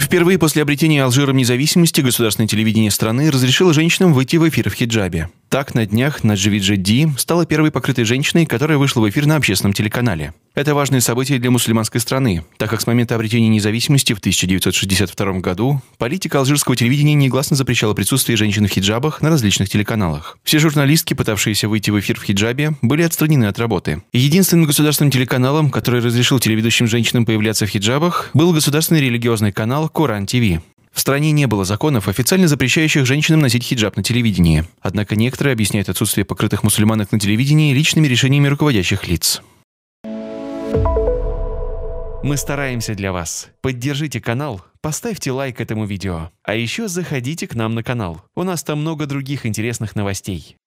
Впервые после обретения Алжиром независимости государственное телевидение страны разрешило женщинам выйти в эфир в хиджабе. Так, на днях Надживиджа Ди стала первой покрытой женщиной, которая вышла в эфир на общественном телеканале. Это важное событие для мусульманской страны, так как с момента обретения независимости в 1962 году политика алжирского телевидения негласно запрещала присутствие женщин в хиджабах на различных телеканалах. Все журналистки, пытавшиеся выйти в эфир в хиджабе, были отстранены от работы. Единственным государственным телеканалом, который разрешил телеведущим женщинам появляться в хиджабах, был государственный религиозный канал Коран ТВ. В стране не было законов, официально запрещающих женщинам носить хиджаб на телевидении. Однако некоторые объясняют отсутствие покрытых мусульманок на телевидении личными решениями руководящих лиц. Мы стараемся для вас. Поддержите канал, поставьте лайк этому видео. А еще заходите к нам на канал. У нас там много других интересных новостей.